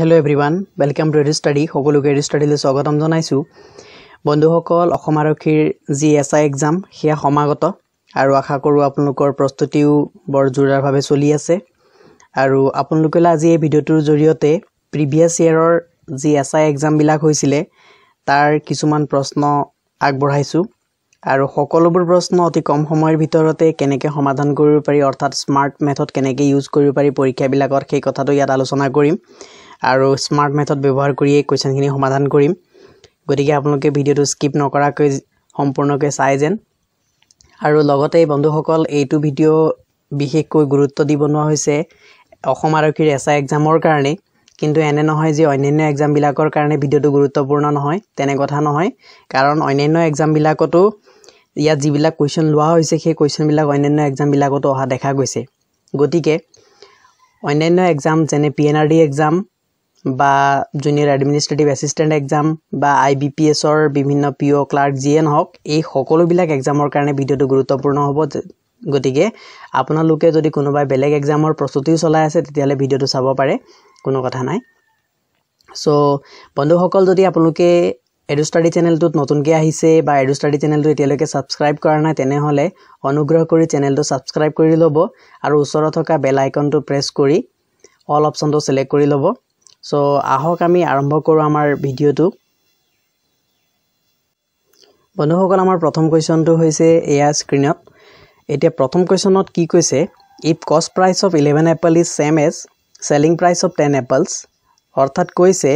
hello' everyone welcome to AD study সকলোকে AD ষ্টাডিলৈ স্বাগতম জনাইছোঁ বন্ধুসকল অসম আৰক্ষীৰ যি এছ আই এক্সাম সেয়া সমাগত আৰু আশা কৰোঁ আপোনালোকৰ প্ৰস্তুতিও বৰ জোৰাৰভাৱে চলি আছে আৰু আপোনালোকলৈ আজি এই ভিডিঅ'টোৰ জৰিয়তে প্ৰিভিয়াছ ইয়েৰৰ যি এছ আই এক্সামবিলাক হৈছিলে তাৰ কিছুমান প্ৰশ্ন আগবঢ়াইছোঁ আৰু সকলোবোৰ প্ৰশ্ন অতি কম সময়ৰ ভিতৰতে কেনেকৈ সমাধান কৰিব পাৰি অৰ্থাৎ স্মাৰ্ট মেথড কেনেকৈ ইউজ কৰিব পাৰি পৰীক্ষাবিলাকত সেই কথাটো ইয়াত আলোচনা কৰিম আৰু স্মাৰ্ট মেথড ব্যৱহাৰ কৰি এই কুৱেশ্যনখিনি সমাধান কৰিম গতিকে আপোনালোকে ভিডিঅ'টো স্কিপ নকৰাকৈ সম্পূৰ্ণকৈ চাই যেন আৰু লগতে বন্ধুসকল এইটো ভিডিঅ' বিশেষকৈ গুৰুত্ব দিব নোৱাৰা হৈছে অসম আৰক্ষীৰ এছ আই এক্সামৰ কাৰণে কিন্তু এনে নহয় যে অন্যান্য এক্সামবিলাকৰ কাৰণে ভিডিঅ'টো গুৰুত্বপূৰ্ণ নহয় তেনে কথা নহয় কাৰণ অন্যান্য এক্সামবিলাকতো ইয়াত যিবিলাক কুৱেশ্যন লোৱা হৈছে সেই কুৱেশ্যনবিলাক অন্যান্য এক্সামবিলাকতো অহা দেখা গৈছে গতিকে অন্যান্য এক্সাম যেনে P N R D exam বা জুনিয়ৰ এডমিনিষ্ট্ৰেটিভ এচিষ্টেণ্ট এক্সাম বা আই বি পি এছৰ বিভিন্ন পি অ' ক্লাৰ্ক যিয়ে নহওক এই সকলোবিলাক এক্সামৰ কাৰণে ভিডিঅ'টো গুৰুত্বপূৰ্ণ হ'ব গতিকে আপোনালোকে যদি কোনোবাই বেলেগ এক্সামৰ প্ৰস্তুতিও চলাই আছে তেতিয়াহ'লে ভিডিঅ'টো চাব পাৰে কোনো কথা নাই চ' বন্ধুসকল যদি আপোনালোকে এডু ষ্টাডি চেনেলটোত নতুনকৈ আহিছে বা এডু ষ্টাডি চেনেলটো এতিয়ালৈকে ছাবস্ক্ৰাইব কৰা নাই তেনেহ'লে অনুগ্ৰহ কৰি চেনেলটো ছাবস্ক্ৰাইব কৰি ল'ব আৰু ওচৰত থকা বেল আইকনটো প্ৰেছ কৰি অল অপশ্যনটো ছিলেক্ট কৰি ল'ব চ' আহক আমি আৰম্ভ কৰোঁ আমাৰ ভিডিঅ'টো বন্ধুসকল আমাৰ প্ৰথম কুৱেশ্যনটো হৈছে এয়া স্ক্ৰীণত এতিয়া প্ৰথম কুৱেশ্যনত কি কৈছে if cost price of eleven apple is same as selling price of ten apples অৰ্থাৎ কৈছে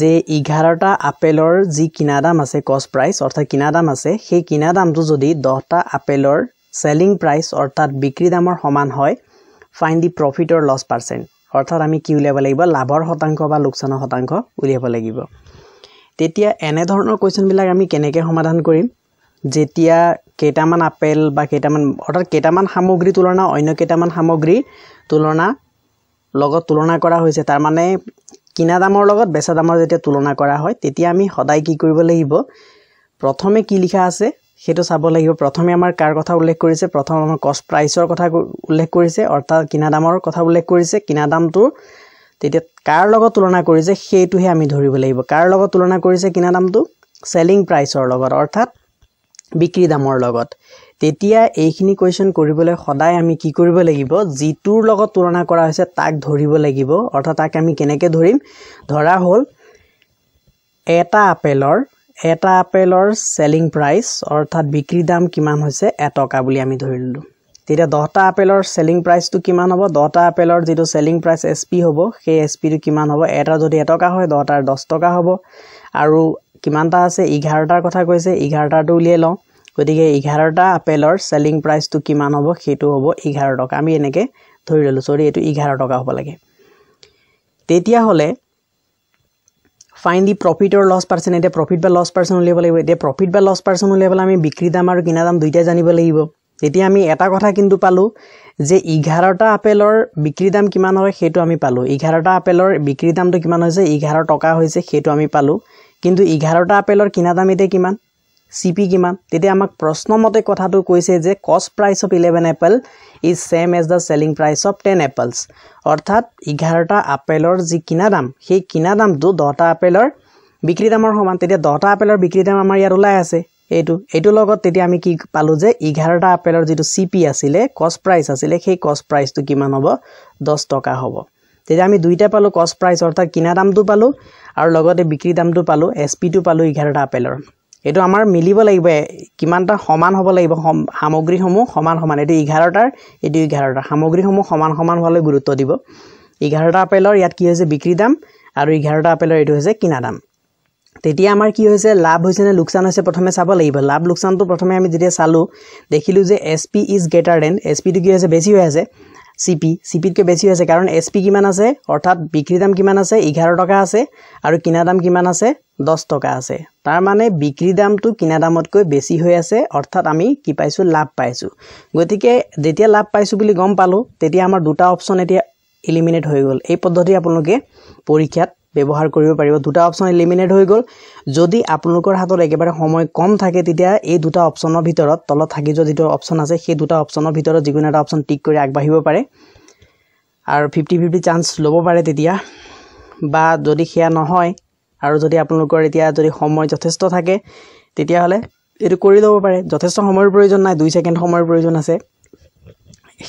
যে এঘাৰটা আপেলৰ যি কিনা দাম আছে কষ্ট প্ৰাইচ অৰ্থাৎ কিনা দাম আছে সেই কিনা দামটো যদি দহটা আপেলৰ ছেলিং প্ৰাইচ অৰ্থাৎ বিক্ৰী দামৰ সমান হয় find the profit or loss percent অৰ্থাৎ আমি কি উলিয়াব লাগিব লাভৰ শতাংশ বা লোকচানৰ শতাংশ উলিয়াব লাগিব তেতিয়া এনেধৰণৰ কুৱেশ্যনবিলাক আমি কেনেকৈ সমাধান কৰিম যেতিয়া কেইটামান আপেল বা কেইটামান অৰ্থাৎ কেইটামান সামগ্ৰীৰ তুলনা অন্য কেইটামান সামগ্ৰীৰ তুলনা লগত তুলনা কৰা হৈছে তাৰমানে কিনা দামৰ লগত বেচা দামৰ যেতিয়া তুলনা কৰা হয় তেতিয়া আমি সদায় কি কৰিব লাগিব প্ৰথমে কি লিখা আছে সেইটো চাব লাগিব প্ৰথমে আমাৰ কাৰ কথা উল্লেখ কৰিছে প্ৰথম আমাৰ কষ্ট প্ৰাইচৰ কথা উল্লেখ কৰিছে অৰ্থাৎ কিনা দামৰ কথা উল্লেখ কৰিছে কিনা দামটো তেতিয়া কাৰ লগত তুলনা কৰিছে সেইটোহে আমি ধৰিব লাগিব কাৰ লগত তুলনা কৰিছে কিনা দামটো চেলিং প্ৰাইচৰ লগত অৰ্থাৎ বিক্ৰী দামৰ লগত তেতিয়া এইখিনি কুৱেশ্যন কৰিবলৈ সদায় আমি কি কৰিব লাগিব যিটোৰ লগত তুলনা কৰা হৈছে তাক ধৰিব লাগিব অৰ্থাৎ তাক আমি কেনেকৈ ধৰিম ধৰা হ'ল এটা আপেলৰ এটা আপেলৰ চেলিং প্ৰাইচ অৰ্থাৎ বিক্ৰী দাম কিমান হৈছে এটকা বুলি আমি ধৰি ললোঁ তেতিয়া দহটা আপেলৰ চেলিং প্ৰাইচটো কিমান হ'ব দহটা আপেলৰ যিটো চেলিং প্ৰাইচ এছ পি হ'ব সেই এছ পিটো কিমান হ'ব এটা যদি এটকা হয় দহটাৰ দহ টকা হ'ব আৰু কিমানটা আছে এঘাৰটাৰ কথা কৈছে এঘাৰটাটো উলিয়াই লওঁ গতিকে এঘাৰটা আপেলৰ চেলিং প্ৰাইচটো কিমান হ'ব সেইটো হ'ব এঘাৰ টকা আমি এনেকৈ ধৰি ল'লোঁ চৰি এইটো এঘাৰ টকা হ'ব লাগে তেতিয়াহ'লে ফাইন দি প্ৰফিট আৰু লছ পাৰ্চন এতিয়া প্ৰফিট বা লছ পাৰ্চন উলিয়াব লাগিব এতিয়া প্ৰফিট বা লছ পাৰ্চন উলিয়াবলে আমি বিক্ৰী দাম আৰু কিনা দাম দুইটাই জানিব লাগিব তেতিয়া আমি এটা কথা কিন্তু পালোঁ যে এঘাৰটা আপেলৰ বিক্ৰী দাম কিমান হয় সেইটো আমি পালোঁ এঘাৰটা আপেলৰ বিক্ৰী দামটো কিমান হৈছে এঘাৰ টকা হৈছে সেইটো আমি পালোঁ কিন্তু এঘাৰটা আপেলৰ কিনা দাম এতিয়া কিমান চি পি কিমান তেতিয়া আমাক প্ৰশ্নমতে কথাটো কৈছে যে cost price of eleven apple is same as the selling price of ten apples অৰ্থাৎ এঘাৰটা আপেলৰ যি কিনা দাম সেই কিনা দামটো দহটা আপেলৰ বিক্ৰী দামৰ সমান তেতিয়া দহটা আপেলৰ বিক্ৰী দাম আমাৰ ইয়াত ওলাই আছে এইটো এইটোৰ লগত তেতিয়া আমি কি পালোঁ যে এঘাৰটা আপেলৰ যিটো চি পি আছিলে কষ্ট প্ৰাইচ আছিলে সেই কষ্ট প্ৰাইচটো কিমান হ'ব দহ টকা হ'ব তেতিয়া আমি দুইটা পালোঁ কষ্ট প্ৰাইচ অৰ্থাৎ কিনা দামটো পালোঁ আৰু লগতে বিক্ৰী দামটো পালোঁ এছ পিটো পালোঁ এঘাৰটা আপেলৰ এইটো আমাৰ মিলিব লাগিব কিমানটা সমান হ'ব লাগিব সামগ্ৰীসমূহ সমান সমান এইটো এঘাৰটাৰ এইটো এঘাৰটাৰ সামগ্ৰীসমূহ সমান সমান হোৱালৈ গুৰুত্ব দিব এঘাৰটা আপেলৰ ইয়াত কি হৈছে বিক্ৰী দাম আৰু এঘাৰটা আপেলৰ এইটো হৈছে কিনা দাম তেতিয়া আমাৰ কি হৈছে লাভ হৈছে নে লোকচান হৈছে প্ৰথমে চাব লাগিব লাভ লোকচানটো প্ৰথমে আমি যেতিয়া চালোঁ দেখিলোঁ যে S P is greater than S পিটো কি হৈছে বেছি হৈ আছে চিপি চিপিতকৈ বেছি হৈছে কাৰণ এছ পি কিমান আছে অৰ্থাৎ বিক্ৰী দাম কিমান আছে এঘাৰ টকা আছে আৰু কিনা দাম কিমান আছে দহ টকা আছে তাৰমানে বিক্ৰী দামটো কিনা দামতকৈ বেছি হৈ আছে অৰ্থাৎ আমি কি পাইছোঁ লাভ পাইছোঁ গতিকে যেতিয়া লাভ পাইছোঁ বুলি গম পালোঁ তেতিয়া আমাৰ দুটা অপশ্যন এতিয়া ইলিমিনেট হৈ গ'ল এই পদ্ধতি আপোনালোকে পৰীক্ষাত ব্যৱহাৰ কৰিব পাৰিব দুটা অপশ্যন এলিমিনেট হৈ গ'ল যদি আপোনালোকৰ হাতত একেবাৰে সময় কম থাকে তেতিয়া এই দুটা অপশ্যনৰ ভিতৰত তলত থাকি যোৱা যিটো অপশ্যন আছে সেই দুটা অপশ্যনৰ ভিতৰত যিকোনো এটা অপশ্যন টিক কৰি আগবাঢ়িব পাৰে আৰু ফিফটি ফিফটি চান্স ল'ব পাৰে তেতিয়া বা যদি সেয়া নহয় আৰু যদি আপোনালোকৰ এতিয়া যদি সময় যথেষ্ট থাকে তেতিয়াহ'লে এইটো কৰি ল'ব পাৰে যথেষ্ট সময়ৰ প্ৰয়োজন নাই দুই ছেকেণ্ড সময়ৰ প্ৰয়োজন আছে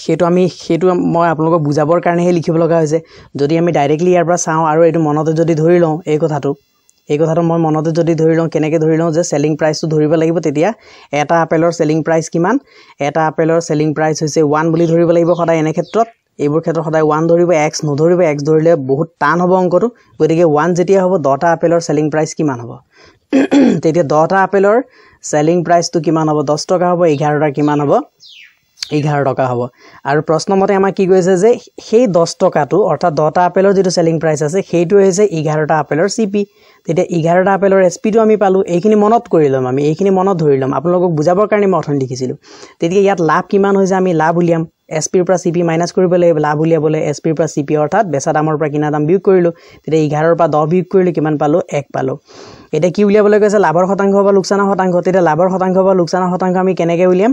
সেইটো আমি সেইটো মই আপোনালোকক বুজাবৰ কাৰণেহে লিখিব লগা হৈছে যদি আমি ডাইৰেক্টলি ইয়াৰ পৰা চাওঁ আৰু এইটো মনতে যদি ধৰি লওঁ এই কথাটো এই কথাটো মই মনতে যদি ধৰি লওঁ কেনেকৈ ধৰি লওঁ যে চেলিং প্ৰাইচটো ধৰিব লাগিব তেতিয়া এটা আপেলৰ চেলিং প্ৰাইচ কিমান এটা আপেলৰ চেলিং প্ৰাইচ হৈছে ওৱান বুলি ধৰিব লাগিব সদায় এনে ক্ষেত্ৰত এইবোৰ ক্ষেত্ৰত সদায় ওৱান ধৰিব এক্স নধৰিব এক্স ধৰিলে বহুত টান হ'ব অংকটো গতিকে ওৱান যেতিয়া হ'ব দহটা আপেলৰ চেলিং প্ৰাইচ কিমান হ'ব তেতিয়া দহটা আপেলৰ চেলিং প্ৰাইচটো কিমান হ'ব দহ টকা হ'ব এঘাৰটা কিমান হ'ব এঘাৰ টকা হ'ব আৰু প্ৰশ্নমতে আমাক কি কৈছে যে সেই দহ টকাটো অৰ্থাৎ দহটা আপেলৰ যিটো চেলিং প্ৰাইচ আছে সেইটো হৈছে এঘাৰটা আপেলৰ চি পি তেতিয়া এঘাৰটা আপেলৰ এছ পিটো আমি পালোঁ এইখিনি মনত কৰি ল'ম আমি এইখিনি মনত ধৰি ল'ম আপোনালোকক বুজাবৰ কাৰণে মই অথনি লিখিছিলোঁ তেতিয়া ইয়াত লাভ কিমান হৈছে আমি লাভ উলিয়াম এছ পিৰ পৰা চি পি মাইনাছ কৰিব লাগিব লাভ উলিয়াবলৈ এছ পিৰ পৰা চি পি অৰ্থাৎ বেচা দামৰ পৰা কিনা দাম বিয়োগ কৰিলোঁ তেতিয়া এঘাৰৰ পৰা দহ বিয়োগ কৰিলোঁ কিমান পালোঁ এক পালোঁ এতিয়া কি উলিয়াবলৈ কৈছে লাভৰ শতাংশ বা লোকচানৰ শতাংশ তেতিয়া লাভৰ শতাংশ বা লোকচানৰ শতাংশ আমি কেনেকৈ উলিয়াম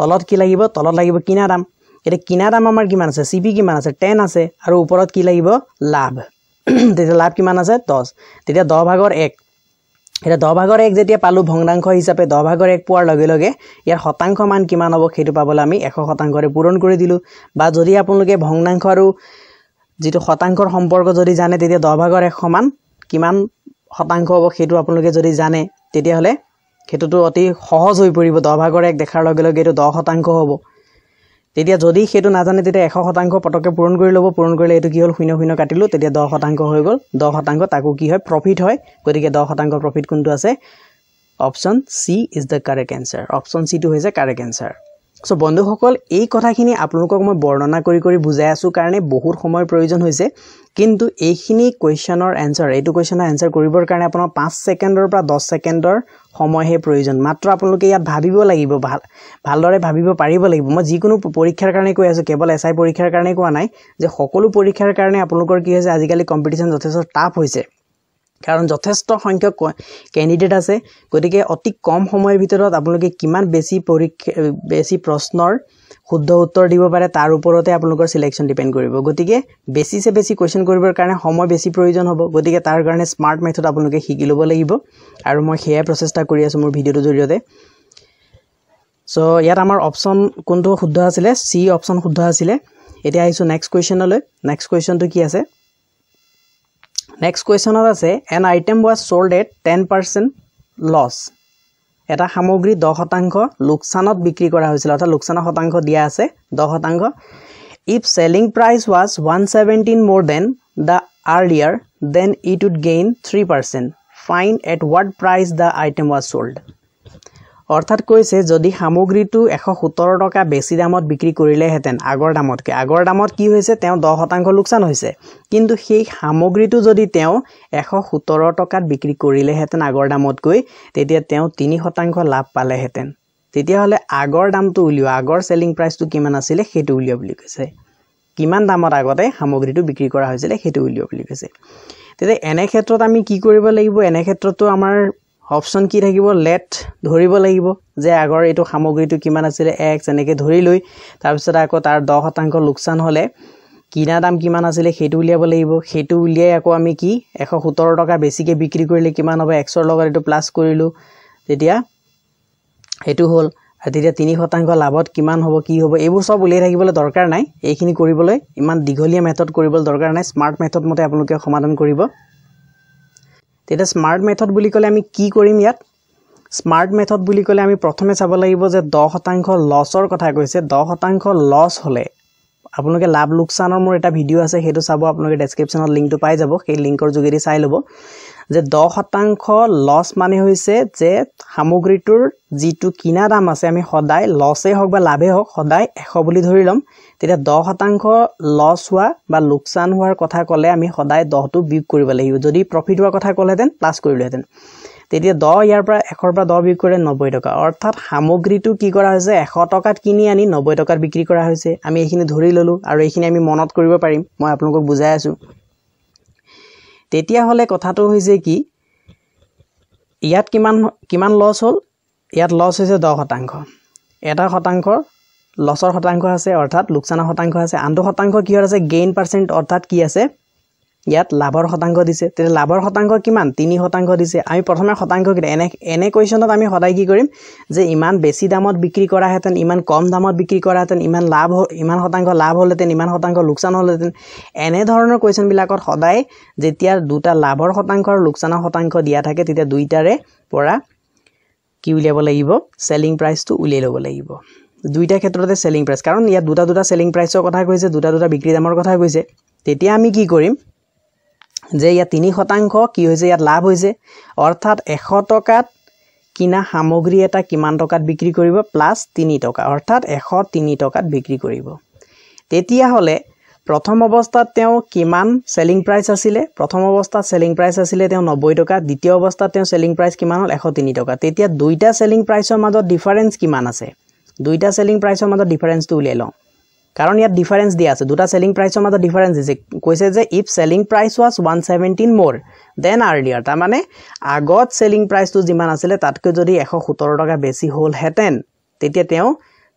তলত কি লাগিব তলত লাগিব কিনা দাম এতিয়া কিনা দাম আমাৰ কিমান আছে চি পি কিমান আছে টেন আছে আৰু ওপৰত কি লাগিব লাভ তেতিয়া লাভ কিমান আছে দহ তেতিয়া দহ ভাগৰ এক এতিয়া দহ ভাগৰ এক যেতিয়া পালোঁ ভগ্নাংশ হিচাপে দহ ভাগৰ এক পোৱাৰ লগে লগে ইয়াৰ শতাংশ মান কিমান হ'ব সেইটো পাবলৈ আমি এশ শতাংশৰে পূৰণ কৰি দিলোঁ বা যদি আপোনালোকে ভগ্নাংশ আৰু যিটো শতাংশৰ সম্পৰ্ক যদি জানে তেতিয়া দহ ভাগৰ এশ মান কিমান শতাংশ হ'ব সেইটো আপোনালোকে যদি জানে তেতিয়াহ'লে সেইটোতো অতি সহজ হৈ পৰিব দহ ভাগৰ এক দেখাৰ লগে লগে এইটো দহ শতাংশ হ'ব তেতিয়া যদি সেইটো নাজানে তেতিয়া এশ শতাংশ পটককৈ পূৰণ কৰি ল'ব পূৰণ কৰিলে এইটো কি হ'ল শূন্য শূন্য কাটিলোঁ তেতিয়া দহ শতাংশ হৈ গ'ল দহ শতাংশ তাকো কি হয় প্ৰফিট হয় গতিকে দহ শতাংশ প্ৰফিট কোনটো আছে option C is the correct answer অপশ্যন চিটো হৈছে কাৰেক্ট এনচাৰ চ' বন্ধুসকল এই কথাখিনি আপোনালোকক মই বৰ্ণনা কৰি কৰি বুজাই আছোঁ কাৰণে বহুত সময়ৰ প্ৰয়োজন হৈছে কিন্তু এইখিনি কুৱেশ্যনৰ এনচাৰ এইটো কুৱেশ্যনৰ এনচাৰ কৰিবৰ কাৰণে আপোনাৰ পাঁচ ছেকেণ্ডৰ পৰা দহ ছেকেণ্ডৰ সময়হে প্ৰয়োজন মাত্ৰ আপোনালোকে ইয়াত ভাবিব লাগিব ভাল ভালদৰে ভাবিব পাৰিব লাগিব মই যিকোনো পৰীক্ষাৰ কাৰণে কৈ আছোঁ কেৱল এছ আই পৰীক্ষাৰ কাৰণেই কোৱা নাই যে সকলো পৰীক্ষাৰ কাৰণে আপোনালোকৰ কি হৈছে আজিকালি কম্পিটিশ্যন যথেষ্ট টাফ হৈছে কাৰণ যথেষ্ট সংখ্যক কেণ্ডিডেট আছে গতিকে অতি কম সময়ৰ ভিতৰত আপোনালোকে কিমান বেছি পৰীক্ষা বেছি প্ৰশ্নৰ শুদ্ধ উত্তৰ দিব পাৰে তাৰ ওপৰতে আপোনালোকৰ চিলেকশ্যন ডিপেণ্ড কৰিব গতিকে বেছিছে বেছি কুৱেশ্যন কৰিবৰ কাৰণে সময় বেছি প্ৰয়োজন হ'ব গতিকে তাৰ কাৰণে স্মাৰ্ট মেথড আপোনালোকে শিকি ল'ব লাগিব আৰু মই সেয়াই প্ৰচেষ্টা কৰি আছোঁ মোৰ ভিডিঅ'টোৰ জৰিয়তে চ' ইয়াত আমাৰ অপশ্যন কোনটো শুদ্ধ আছিলে চি অপশ্যন শুদ্ধ আছিলে এতিয়া আহিছোঁ নেক্সট কুৱেশ্যনলৈ নেক্সট কুৱেশ্যনটো কি আছে নেক্সট কুৱেশ্যনত আছে an item was sold at ten percent loss এটা সামগ্ৰী দহ শতাংশ লোকচানত বিক্ৰী কৰা হৈছিল অৰ্থাৎ লোকচানৰ শতাংশ দিয়া আছে দহ শতাংশ if selling price was one seventeen more than the earlier then it would gain three percent find at what price the item was sold অৰ্থাৎ কৈছে যদি সামগ্ৰীটো এশ সোতৰ টকা বেছি দামত বিক্ৰী কৰিলেহেঁতেন আগৰ দামতকৈ আগৰ দামত কি হৈছে তেওঁ দহ শতাংশ লোকচান হৈছে কিন্তু সেই সামগ্ৰীটো যদি তেওঁ এশ সোতৰ টকাত বিক্ৰী কৰিলেহেঁতেন আগৰ দামতকৈ তেতিয়া তেওঁ তিনি শতাংশ লাভ পালেহেঁতেন তেতিয়াহ'লে আগৰ দামটো উলিওৱা আগৰ চেলিং প্ৰাইচটো কিমান আছিলে সেইটো উলিওৱা বুলি কৈছে কিমান দামত আগতে সামগ্ৰীটো বিক্ৰী কৰা হৈছিলে সেইটো উলিওৱা বুলি কৈছে তেতিয়া এনে ক্ষেত্ৰত আমি কি কৰিব লাগিব এনে ক্ষেত্ৰতো আমাৰ অপশ্যন কি থাকিব লেট ধৰিব লাগিব যে আগৰ এইটো সামগ্ৰীটো কিমান আছিলে এক্স এনেকৈ ধৰি লৈ তাৰপিছত আকৌ তাৰ দহ শতাংশ লোকচান হ'লে কিনা দাম কিমান আছিলে সেইটো উলিয়াব লাগিব সেইটো উলিয়াই আকৌ আমি কি এশ সোতৰ টকা বেছিকৈ বিক্ৰী কৰিলে কিমান হ'ব এক্সৰ লগত এইটো প্লাছ কৰিলোঁ তেতিয়া সেইটো হ'ল আৰু তেতিয়া তিনি শতাংশ লাভত কিমান হ'ব কি হ'ব এইবোৰ চব উলিয়াই থাকিবলৈ দৰকাৰ নাই এইখিনি কৰিবলৈ ইমান দীঘলীয়া মেথড কৰিবলৈ দৰকাৰ নাই স্মাৰ্ট মেথড মতে আপোনালোকে সমাধান কৰিব তেতিয়া স্মাৰ্ট মেথড বুলি ক'লে আমি কি কৰিম ইয়াত স্মাৰ্ট মেথড বুলি ক'লে আমি প্ৰথমে চাব লাগিব যে দহ শতাংশ লছৰ কথা কৈছে দহ শতাংশ লছ হ'লে আপোনালোকে লাভ লোকচানৰ মোৰ এটা ভিডিঅ' আছে সেইটো চাব আপোনালোকে ডেছক্ৰিপশ্যনত লিংকটো পাই যাব সেই লিংকৰ যোগেদি চাই ল'ব যে দহ শতাংশ লছ মানে হৈছে যে সামগ্ৰীটোৰ যিটো কিনা দাম আছে আমি সদায় লছেই হওক বা লাভেই হওক সদায় এশ বুলি ধৰি ল'ম তেতিয়া দহ শতাংশ লছ হোৱা বা লোকচান হোৱাৰ কথা ক'লে আমি সদায় দহটো বিয়োগ কৰিব লাগিব যদি প্ৰফিট হোৱাৰ কথা ক'লেহেঁতেন প্লাছ কৰিলোহেঁতেন তেতিয়া দহ ইয়াৰ পৰা এশৰ পৰা দহ বিক্ৰী কৰিলে নব্বৈ টকা অৰ্থাৎ সামগ্ৰীটো কি কৰা হৈছে এশ টকাত কিনি আনি নব্বৈ টকাত বিক্ৰী কৰা হৈছে আমি এইখিনি ধৰি ললোঁ আৰু এইখিনি আমি মনত কৰিব পাৰিম মই আপোনালোকক বুজাই আছোঁ তেতিয়াহ'লে কথাটো হৈছে কি ইয়াত কিমান কিমান লছ হ'ল ইয়াত লছ হৈছে দহ শতাংশ এটা শতাংশৰ লছৰ শতাংশ আছে অৰ্থাৎ লোকচানৰ শতাংশ আছে আনটো শতাংশ কিহৰ আছে গেইন পাৰ্চেণ্ট অৰ্থাৎ কি আছে ইয়াত লাভৰ শতাংশ দিছে তেতিয়া লাভৰ শতাংশ কিমান তিনি শতাংশ দিছে আমি প্ৰথমে শতাংশ শতাংশকেইটা এনে এনে কুৱেশ্যনত আমি সদায় কি কৰিম যে ইমান বেছি দামত বিক্ৰী কৰাহেঁতেন ইমান কম দামত বিক্ৰী কৰাহেঁতেন ইমান লাভ হ'ল ইমান শতাংশ লাভ হ'লহেঁতেন ইমান শতাংশ লোকচান হ'লহেঁতেন এনেধৰণৰ কুৱেশ্যনবিলাকত সদায় যেতিয়া দুটা লাভৰ শতাংশ আৰু লোকচানৰ শতাংশ দিয়া থাকে তেতিয়া দুইটাৰে পৰা কি উলিয়াব লাগিব চেলিং প্ৰাইচটো উলিয়াই ল'ব লাগিব দুইটা ক্ষেত্ৰতে চেলিং প্ৰাইচ কাৰণ ইয়াত দুটা দুটা চেলিং প্ৰাইচৰ কথা কৈছে দুটা দুটা বিক্ৰী দামৰ কথা কৈছে তেতিয়া আমি কি কৰিম যে ইয়াত তিনি শতাংশ কি হৈছে ইয়াত লাভ হৈছে অৰ্থাৎ এশ টকাত কিনা সামগ্ৰী এটা কিমান টকাত বিক্ৰী কৰিব প্লাছ তিনি টকা অৰ্থাৎ এশ তিনি টকাত বিক্ৰী কৰিব তেতিয়াহ'লে প্ৰথম অৱস্থাত তেওঁ কিমান চেলিং প্ৰাইচ আছিলে প্ৰথম অৱস্থাত চেলিং প্ৰাইচ আছিলে তেওঁ নব্বৈ টকা দ্বিতীয় অৱস্থাত তেওঁ চেলিং প্ৰাইচ কিমান হ'ল এশ তিনি টকা তেতিয়া দুইটা চেলিং প্ৰাইচৰ মাজত ডিফাৰেঞ্চ কিমান আছে দুইটা সেলিং প্ৰাইসেৰ মধ্যে ডিফাৰেন্সটি উলিয়াই লোক কাৰণ ইয়াত ডিফাৰেন্স দিয়া আছে দুটা সেলিং প্ৰাইসেৰ মধ্যে ডিফাৰেন্স দিছে কৈছে যে if selling price was one seventeen more than earlier তার মানে আগত সেলিং প্রাইসটা যিমান আসে তাতকৈ যদি এশ সতেরো টাকা বেশি হল হেতেন তেতিয়া তেওঁ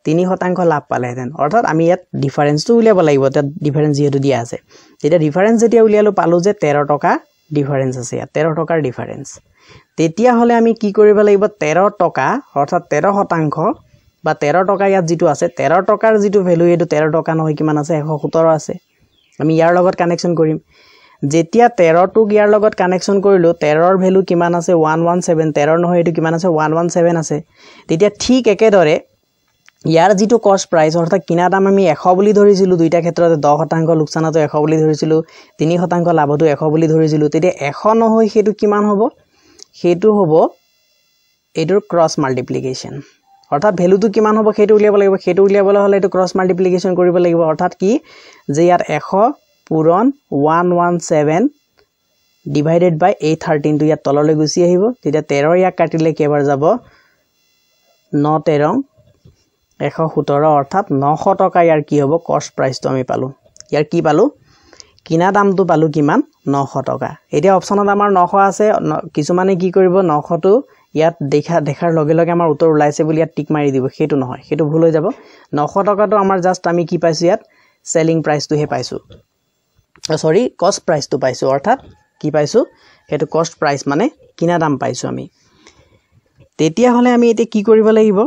তিনি শতাংশ লাভ পালেহেতেন অৰ্থাৎ আমি ইয়াত ডিফারেন্সটা উলিয়াব লাগিব লাগবে ডিফারেন্স যেহেতু দিয়া আছে তেতিয়া ডিফারেন্স যেতিয়া উলিয়ালো পালো যে তেরো টকা ডিফারেন্স আছে ইয়াত তেরো টকাৰ ডিফাৰেন্স তেতিয়া হলে আমি কি কৰিব লাগিব তেৰো টকা অৰ্থাৎ তেৰো শতাংশ বা তেৰ টকা ইয়াত যিটো আছে তেৰ টকাৰ যিটো ভেলু এইটো তেৰ টকা নহয় কিমান আছে এশ সোতৰ আছে আমি ইয়াৰ লগত কানেকশ্যন কৰিম যেতিয়া তেৰটোক ইয়াৰ লগত কানেকশ্যন কৰিলোঁ তেৰৰ ভেলু কিমান আছে ওৱান ওৱান ছেভেন তেৰ নহয় এইটো কিমান আছে ওৱান ওৱান ছেভেন আছে তেতিয়া ঠিক একেদৰে ইয়াৰ যিটো কষ্ট প্ৰাইচ অৰ্থাৎ কিনা দাম আমি এশ বুলি ধৰিছিলোঁ দুইটা ক্ষেত্ৰতে দহ শতাংশ লোকচানতো এশ বুলি ধৰিছিলোঁ তিনি শতাংশ লাভতো এশ বুলি ধৰিছিলোঁ তেতিয়া এশ নহয় সেইটো কিমান হ'ব সেইটো হ'ব এইটোৰ ক্ৰছ মাল্টিপ্লিকেশ্যন অৰ্থাৎ ভেলুটো কিমান হ'ব সেইটো উলিয়াব লাগিব সেইটো উলিয়াবলৈ হ'লে এইটো ক্ৰছ মাল্টিপ্লিকেশ্যন কৰিব লাগিব অৰ্থাৎ কি যে ইয়াত এশ পুৰণ one one seven divided by eight থাৰ্টিনটো ইয়াত তললৈ গুচি আহিব তেতিয়া তেৰ ইয়াক কাটিলে কেইবাৰ যাব ন তেৰং এশ সোতৰ অৰ্থাৎ নশ টকা ইয়াৰ কি হ'ব কষ্ট প্ৰাইচটো আমি পালোঁ ইয়াৰ কি পালোঁ কিনা দামটো পালোঁ কিমান নশ টকা এতিয়া অপশ্যনত আমাৰ নশ আছে কিছুমানে কি কৰিব নশটো ইয়াত দেখা দেখাৰ লগে লগে আমাৰ উত্তৰ ওলাইছে বুলি ইয়াত টিক মাৰি দিব সেইটো নহয় সেইটো ভুল হৈ যাব নশ টকাটো আমাৰ জাষ্ট আমি কি পাইছোঁ ইয়াত চেলিং প্ৰাইচটোহে পাইছোঁ চৰি কষ্ট প্ৰাইচটো পাইছোঁ অৰ্থাৎ কি পাইছোঁ সেইটো কষ্ট প্ৰাইচ মানে কিনা দাম পাইছোঁ আমি তেতিয়াহ'লে আমি এতিয়া কি কৰিব লাগিব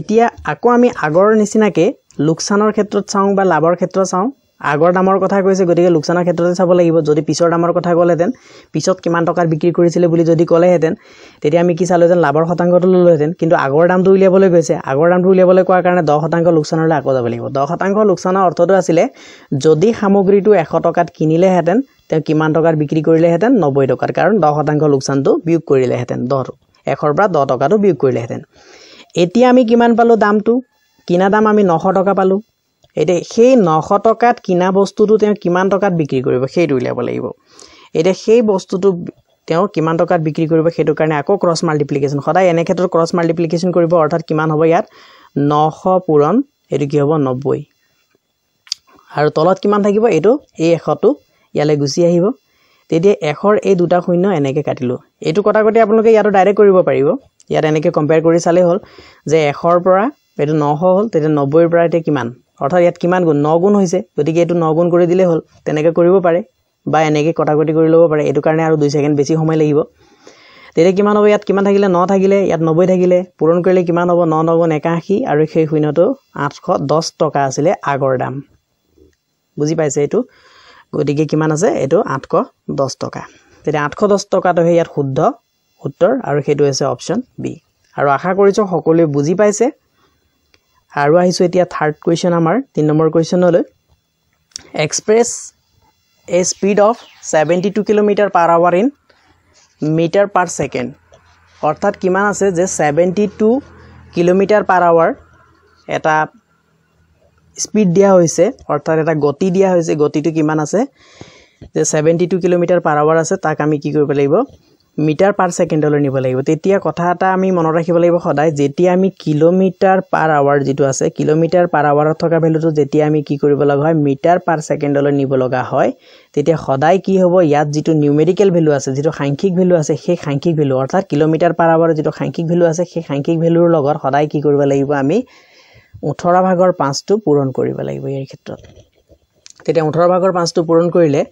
এতিয়া আকৌ আমি আগৰ নিচিনাকৈ লোকচানৰ ক্ষেত্ৰত চাওঁ বা লাভৰ ক্ষেত্ৰত চাওঁ আগৰ দামৰ কথা কৈছে গতিকে লোকচানৰ ক্ষেত্ৰতে চাব লাগিব যদি পিছৰ দামৰ কথা ক'লেহেঁতেন পিছত কিমান টকাত বিক্ৰী কৰিছিলে বুলি যদি ক'লেহেঁতেন তেতিয়া আমি কি চালোঁহেঁতেন লাভৰ শতাংশটো ল'লোহেঁতেন কিন্তু আগৰ দামটো উলিয়াবলৈ গৈছে আগৰ দামটো উলিয়াবলৈ কোৱাৰ কাৰণে দহ শতাংশ লোকচানলৈ আকৌ যাব লাগিব দহ শতাংশ লোকচানৰ অৰ্থটো আছিলে যদি সামগ্ৰীটো এশ টকাত কিনিলেহেঁতেন তেওঁ কিমান টকাত বিক্ৰী কৰিলেহেঁতেন নব্বৈ টকাত কাৰণ দহ শতাংশ লোকচানটো বিয়োগ কৰিলেহেঁতেন দহ এশৰ পৰা দহ টকাটো বিয়োগ কৰিলেহেঁতেন এতিয়া আমি কিমান পালোঁ দামটো কিনা দাম আমি নশ টকা পালোঁ এতিয়া সেই নশ টকাত কিনা বস্তুটো তেওঁ কিমান টকাত বিক্ৰী কৰিব সেইটো উলিয়াব লাগিব এতিয়া সেই বস্তুটো তেওঁ কিমান টকাত বিক্ৰী কৰিব সেইটো কাৰণে আকৌ ক্ৰছ মাল্টিপ্লিকেশ্যন সদায় এনে ক্ষেত্ৰত ক্ৰছ মাল্টিপ্লিকেশ্যন কৰিব অৰ্থাৎ কিমান হ'ব ইয়াত নশ পূৰণ এইটো কি হ'ব নব্বৈ আৰু তলত কিমান থাকিব এইটো এই এশটো ইয়ালৈ গুচি আহিব তেতিয়া এশৰ এই দুটা শূন্য এনেকৈ কাটিলোঁ এইটো কটা কটি আপোনালোকে ইয়াতো ডাইৰেক্ট কৰিব পাৰিব ইয়াত এনেকৈ কম্পেয়াৰ কৰি চালেই হ'ল যে এশৰ পৰা এইটো নশ হ'ল তেতিয়া নব্বৈৰ পৰা এতিয়া কিমান অৰ্থাৎ ইয়াত কিমান গুণ ন গুণ হৈছে গতিকে এইটো ন গুণ কৰি দিলেই হ'ল তেনেকৈ কৰিব পাৰে বা এনেকৈ কটাকটি কৰি ল'ব পাৰে এইটো কাৰণে আৰু দুই ছেকেণ্ড বেছি সময় লাগিব তেতিয়া কিমান হ'ব ইয়াত কিমান থাকিলে ন থাকিলে ইয়াত নব্বৈ থাকিলে পূৰণ কৰিলে কিমান হ'ব ন নগণ একাশী আৰু সেই শূন্যটো আঠশ দহ টকা আছিলে আগৰ দাম বুজি পাইছে এইটো গতিকে কিমান আছে এইটো আঠশ দহ টকা তেতিয়া আঠশ দহ টকাটোহে ইয়াত শুদ্ধ উত্তৰ আৰু সেইটো হৈছে অপশ্যন বি আৰু আশা কৰিছোঁ সকলোৱে বুজি পাইছে আৰু আহিছোঁ এতিয়া থাৰ্ড কুৱেশ্যন আমাৰ তিনি নম্বৰ কুৱেশ্যনলৈ express a speed of seventy two kilometre per hour in metre per second অৰ্থাৎ কিমান আছে যে seventy two kilometre per hour এটা স্পীড দিয়া হৈছে অৰ্থাৎ এটা গতি দিয়া হৈছে গতিটো কিমান আছে যে seventy two kilometre per hour আছে তাক আমি কি কৰিব লাগিব মিটাৰ পাৰ ছেকেণ্ডলৈ নিব লাগিব তেতিয়া কথা এটা আমি মনত ৰাখিব লাগিব সদায় যেতিয়া আমি কিলোমিটাৰ পাৰ আৱাৰ যিটো আছে কিলোমিটাৰ পাৰ আৱাৰত থকা ভেলুটো যেতিয়া আমি কি কৰিব লগা হয় মিটাৰ পাৰ ছেকেণ্ডলৈ নিব লগা হয় তেতিয়া সদায় কি হ'ব ইয়াত যিটো নিউমেৰিকেল ভেলু আছে যিটো সাংখ্যিক ভেলু আছে সেই সাংখ্যিক ভেলু অৰ্থাৎ কিলোমিটাৰ পাৰ আৱাৰৰ যিটো সাংখ্যিক ভেলু আছে সেই সাংখ্যিক ভেলুৰ লগত সদায় কি কৰিব লাগিব আমি ওঠৰ ভাগৰ পাঁচটো পূৰণ কৰিব লাগিব এই ক্ষেত্ৰত তেতিয়া ওঠৰ ভাগৰ পাঁচটো পূৰণ কৰিলে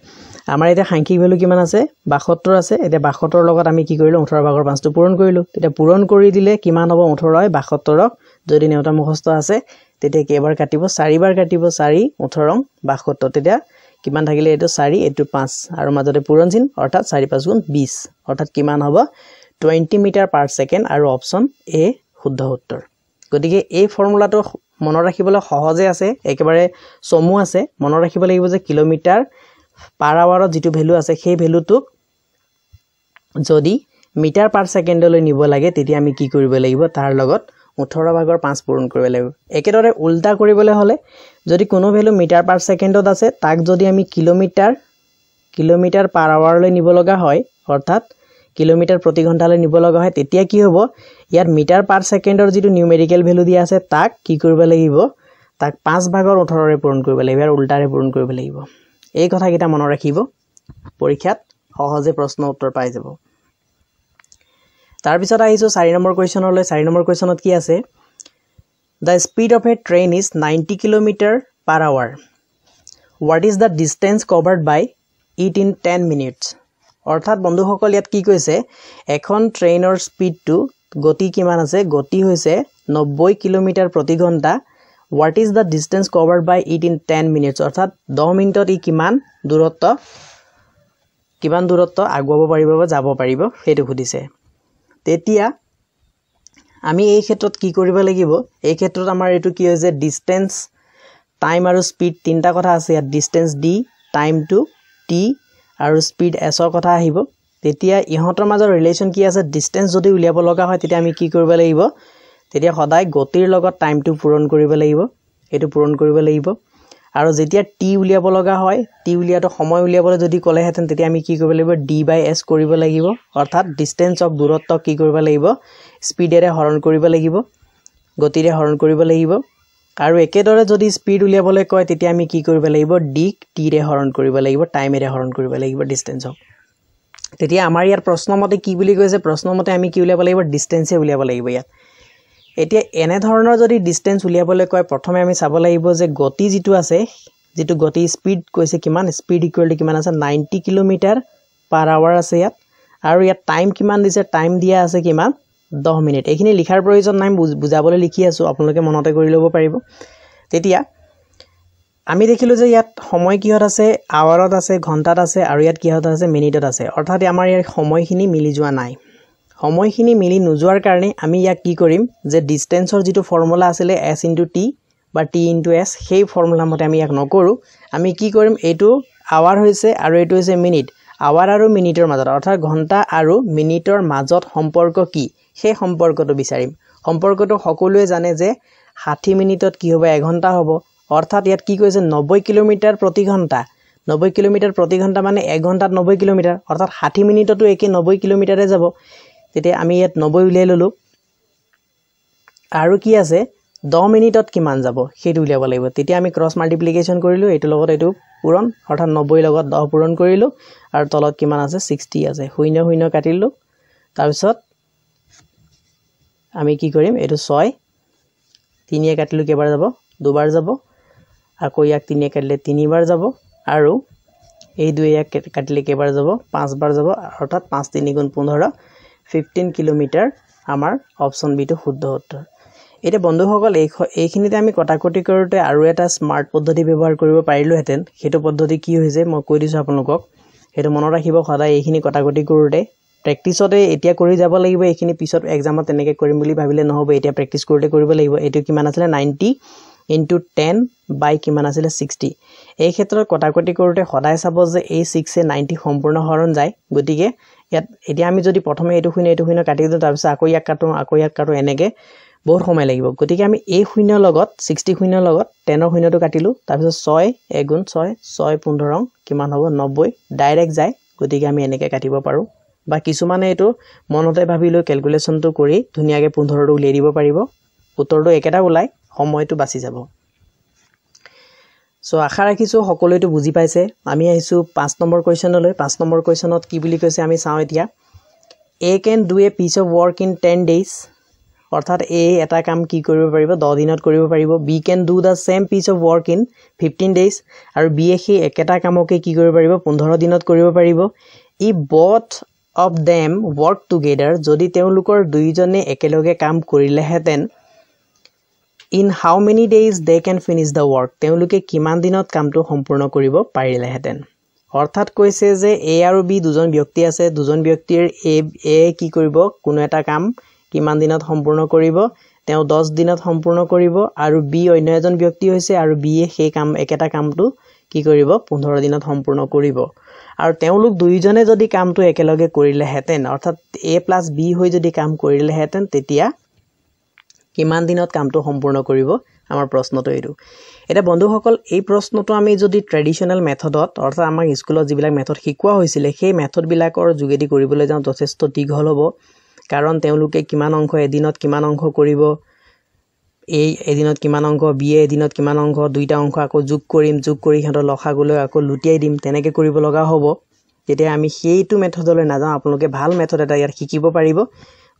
আমাৰ এতিয়া সাংখ্যিক ভেলু কিমান আছে বাসত্তৰ আছে এতিয়া বাসত্তৰ লগত আমি কি কৰিলোঁ ওঠৰ ভাগৰ পাঁচটো পূৰণ কৰিলোঁ তেতিয়া পূৰণ কৰি দিলে কিমান হ'ব ওঠৰ বাসত্তৰক যদি নেওতা মুখস্থ আছে তেতিয়া কেইবাৰ কাটিব চাৰিবাৰ কাটিব চাৰি ওঠৰং বাসত্তৰ তেতিয়া কিমান থাকিলে এইটো চাৰি এইটো পাঁচ আৰু মাজতে পূৰণ চিন অৰ্থাৎ চাৰি পাঁচ গুণ বিছ অৰ্থাৎ কিমান হ'ব টুৱেণ্টি মিটাৰ পাৰ ছেকেণ্ড আৰু অপশ্যন এ শুদ্ধ উত্তৰ গতিকে এই ফৰ্মুলাটো মনত ৰাখিবলৈ সহজে আছে একেবাৰে চমু আছে মনত ৰাখিব লাগিব যে কিলোমিটাৰ পাৰ আৱাৰত যিটো ভেলু আছে সেই ভেলুটোক যদি মিটাৰ পাৰ ছেকেণ্ডলৈ নিব লাগে তেতিয়া আমি কি কৰিব লাগিব তাৰ লগত ওঠৰ ভাগৰ পাঁচ পূৰণ কৰিব লাগিব একেদৰে উল্টা কৰিবলৈ হ'লে যদি কোনো ভেলু মিটাৰ পাৰ ছেকেণ্ডত আছে তাক যদি আমি কিলোমিটাৰ কিলোমিটাৰ পাৰ আৱাৰলৈ নিব লগা হয় অৰ্থাৎ কিলোমিটাৰ প্ৰতি ঘণ্টালৈ নিব লগা হয় তেতিয়া কি হ'ব ইয়াত মিটাৰ পাৰ ছেকেণ্ডৰ যিটো নিউমেৰিকেল ভেলু দিয়া আছে তাক কি কৰিব লাগিব তাক পাঁচ ভাগৰ ওঠৰৰে পূৰণ কৰিব লাগিব আৰু ওল্টাৰে পূৰণ কৰিব লাগিব এই কথাকেইটা মনত ৰাখিব পৰীক্ষাত সহজে প্ৰশ্ন উত্তৰ পাই যাব তাৰপিছত আহিছোঁ চাৰি নম্বৰ কুৱেশ্যনলৈ চাৰি নম্বৰ কুৱেশ্যনত কি আছে the speed of a train is ninety kilometre per hour what is the distance covered by it in ten minutes অৰ্থাৎ বন্ধুসকল ইয়াত কি কৈছে এখন ট্ৰেইনৰ স্পীডটো গতি কিমান আছে গতি হৈছে নব্বৈ কিলোমিটাৰ প্ৰতি ঘণ্টা what is the distance cover by it in ten minutes অৰ্থাৎ দহ মিনিটত ই কিমান দূৰত্ব কিমান দূৰত্ব আগুৱাব পাৰিব বা যাব পাৰিব সেইটো সুধিছে তেতিয়া আমি এই ক্ষেত্ৰত কি কৰিব লাগিব এই ক্ষেত্ৰত আমাৰ এইটো কি হৈছে যে ডিষ্টেঞ্চ টাইম আৰু স্পীড তিনিটা কথা আছে ইয়াত distance D time to T আৰু স্পীড এছৰ কথা আহিব তেতিয়া ইহঁতৰ মাজৰ ৰিলেশ্যন কি আছে ডিষ্টেঞ্চ যদি উলিয়াব লগা হয় তেতিয়া আমি কি কৰিব লাগিব তেতিয়া সদায় গতিৰ লগত টাইমটো পূৰণ কৰিব লাগিব সেইটো পূৰণ কৰিব লাগিব আৰু যেতিয়া টি উলিয়াব লগা হয় টি উলিয়াটো সময় উলিয়াবলৈ যদি ক'লেহেঁতেন তেতিয়া আমি কি কৰিব লাগিব ডি বাই এছ কৰিব লাগিব অৰ্থাৎ ডিষ্টেঞ্চক দূৰত্বক কি কৰিব লাগিব স্পীডেৰে হৰণ কৰিব লাগিব গতিৰে হৰণ কৰিব লাগিব আৰু একেদৰে যদি স্পীড উলিয়াবলৈ কয় তেতিয়া আমি কি কৰিব লাগিব ডিক টিৰে হৰণ কৰিব লাগিব টাইমেৰে হৰণ কৰিব লাগিব ডিষ্টেঞ্চক তেতিয়া আমাৰ ইয়াত প্ৰশ্নমতে কি বুলি কৈছে প্ৰশ্নমতে আমি কি উলিয়াব লাগিব ডিষ্টেঞ্চে উলিয়াব লাগিব ইয়াত এতিয়া এনেধৰণৰ যদি ডিষ্টেঞ্চ উলিয়াবলৈ কয় প্ৰথমে আমি চাব লাগিব যে গতি যিটো আছে যিটো গতি স্পীড কৈছে কিমান স্পীড ইকুৱেলিটি কিমান আছে নাইণ্টি কিলোমিটাৰ পাৰ আৱাৰ আছে ইয়াত আৰু ইয়াত টাইম কিমান দিছে টাইম দিয়া আছে কিমান দহ মিনিট এইখিনি লিখাৰ প্ৰয়োজন নাই বুজাবলৈ লিখি আছোঁ আপোনালোকে মনতে কৰি ল'ব পাৰিব তেতিয়া আমি দেখিলোঁ যে ইয়াত সময় কিহত আছে আৱাৰত আছে ঘণ্টাত আছে আৰু ইয়াত কিহত আছে মিনিটত আছে অৰ্থাৎ আমাৰ ইয়াৰ সময়খিনি মিলি যোৱা নাই সময়খিনি মিলি নোযোৱাৰ কাৰণে আমি ইয়াক কি কৰিম যে ডিষ্টেঞ্চৰ যিটো ফৰ্মুলা আছিলে এছ ইণ্টু টি বা টি ইণ্টু এছ সেই ফৰ্মুলামতে আমি ইয়াক নকৰোঁ আমি কি কৰিম এইটো আৱাৰ হৈছে আৰু এইটো হৈছে মিনিট আৱাৰ আৰু মিনিটৰ মাজত অৰ্থাৎ ঘণ্টা আৰু মিনিটৰ মাজত সম্পৰ্ক কি সেই সম্পৰ্কটো বিচাৰিম সম্পৰ্কটো সকলোৱে জানে যে ষাঠি মিনিটত কি হ'ব এঘণ্টা হ'ব অৰ্থাৎ ইয়াত কি কৈছে নব্বৈ কিলোমিটাৰ প্ৰতি ঘণ্টা নব্বৈ কিলোমিটাৰ প্ৰতি ঘণ্টা মানে এঘণ্টাত নব্বৈ কিলোমিটাৰ অৰ্থাৎ ষাঠি মিনিটতো একেই নব্বৈ কিলোমিটাৰে যাব তেতিয়া আমি ইয়াত নব্বৈ উলিয়াই ললোঁ আৰু কি আছে দহ মিনিটত কিমান যাব সেইটো উলিয়াব লাগিব তেতিয়া আমি ক্ৰছ মাল্টিপ্লিকেশ্যন কৰিলোঁ এইটোৰ লগত এইটো পূৰণ অৰ্থাৎ নব্বৈৰ লগত দহ পূৰণ কৰিলোঁ আৰু তলত কিমান আছে ছিক্সটি আছে শূন্য শূন্য কাটিলোঁ তাৰপিছত আমি কি কৰিম এইটো ছয় তিনিয়ে কাটিলোঁ কেইবাৰ যাব দুবাৰ যাব আকৌ ইয়াক তিনিয়ে কাটিলে তিনিবাৰ যাব আৰু এই দুই ইয়াক কাটিলে কেইবাৰ যাব পাঁচবাৰ যাব অৰ্থাৎ পাঁচ তিনি গুণ পোন্ধৰ ফিফটিন কিলোমিটাৰ আমাৰ অপশ্যন বিটো শুদ্ধ উত্তৰ এতিয়া বন্ধুসকল এই এইখিনিতে আমি কটাকটি কৰোঁতে আৰু এটা স্মাৰ্ট পদ্ধতি ব্যৱহাৰ কৰিব পাৰিলোহেঁতেন সেইটো পদ্ধতি কি হৈছে মই কৈ দিছোঁ আপোনালোকক সেইটো মনত ৰাখিব সদায় এইখিনি কটাকটি কৰোঁতে প্ৰেক্টিচতে এতিয়া কৰি যাব লাগিব এইখিনি পিছত এক্সামত তেনেকৈ কৰিম বুলি ভাবিলে নহ'ব এতিয়া প্ৰেক্টিচ কৰোঁতে কৰিব লাগিব এইটো কিমান আছিলে নাইণ্টি ইনটু টেন বাই কিমান আছিলে ছিক্সটি এই ক্ষেত্ৰত কটাকটি কৰোঁতে সদায় চাব যে এই ছিক্সে নাইণ্টি সম্পূৰ্ণ হৰণ যায় গতিকে ইয়াত এতিয়া আমি যদি প্ৰথমে এইটো শূন্য এইটো শূন্য কাটি দিওঁ তাৰপিছত আকৌ ইয়াক কাটো আকৌ ইয়াক কাটো এনেকৈ বহুত সময় লাগিব গতিকে আমি এই শূন্যৰ লগত ছিক্সটি শূন্যৰ লগত টেনৰ শূন্যটো কাটিলোঁ তাৰপিছত ছয় এগুণ ছয় ছয় পোন্ধৰ কিমান হ'ব নব্বৈ ডাইৰেক্ট যায় গতিকে আমি এনেকৈ কাটিব পাৰোঁ বা কিছুমানে এইটো মনতে ভাবি লৈ কেলকুলেশ্যনটো কৰি ধুনীয়াকৈ পোন্ধৰটো উলিয়াই দিব পাৰিব উত্তৰটো একেটা ওলায় সময়টো বাছি যাব চ' আশা ৰাখিছোঁ সকলোৱেতো বুজি পাইছে আমি আহিছোঁ পাঁচ নম্বৰ কুৱেশ্যনলৈ পাঁচ নম্বৰ কুৱেশ্যনত কি বুলি কৈছে আমি চাওঁ এতিয়া A can do a piece of work in ten days অৰ্থাৎ এ এটা কাম কি কৰিব পাৰিব দহদিনত কৰিব পাৰিব B can do the same piece of work in fifteen days আৰু বিয়ে সেই একেটা কামকে কি কৰিব পাৰিব পোন্ধৰ দিনত কৰিব পাৰিব if both of them work together যদি তেওঁলোকৰ দুয়োজনে একেলগে কাম কৰিলেহেঁতেন in how many days they can finish the work তেওঁলোকে কিমান দিনত কামটো সম্পূৰ্ণ কৰিব পাৰিলেহেঁতেন অৰ্থাৎ কৈছে যে এ আৰু বি দুজন ব্যক্তি আছে দুজন ব্যক্তিৰ এ এ কি কৰিব কোনো এটা কাম কিমান দিনত সম্পূৰ্ণ কৰিব তেওঁ দহ দিনত সম্পূৰ্ণ কৰিব আৰু বি অন্য এজন ব্যক্তি হৈছে আৰু বিয়ে সেই কাম একেটা কামটো কি কৰিব পোন্ধৰ দিনত সম্পূৰ্ণ কৰিব আৰু তেওঁলোক দুয়োজনে যদি কামটো একেলগে কৰিলেহেঁতেন অৰ্থাৎ এ প্লাছ বি হৈ যদি কাম কৰিলেহেঁতেন তেতিয়া কিমান দিনত কামটো সম্পূৰ্ণ কৰিব আমাৰ প্ৰশ্নটো এইটো এতিয়া বন্ধুসকল এই প্ৰশ্নটো আমি যদি ট্ৰেডিশ্যনেল মেথডত অৰ্থাৎ আমাৰ স্কুলত যিবিলাক মেথড শিকোৱা হৈছিলে সেই মেথডবিলাকৰ যোগেদি কৰিবলৈ যাওঁ যথেষ্ট দীঘল হ'ব কাৰণ তেওঁলোকে কিমান অংশ এদিনত কিমান অংশ কৰিব এ এদিনত কিমান অংশ বি এ এদিনত কিমান অংশ দুইটা অংশ আকৌ যোগ কৰিম যোগ কৰি সিহঁতৰ লখাগুলৈ আকৌ লুটিয়াই দিম তেনেকৈ কৰিব লগা হ'ব তেতিয়া আমি সেইটো মেথডলৈ নাযাওঁ আপোনালোকে ভাল মেথড এটা ইয়াত শিকিব পাৰিব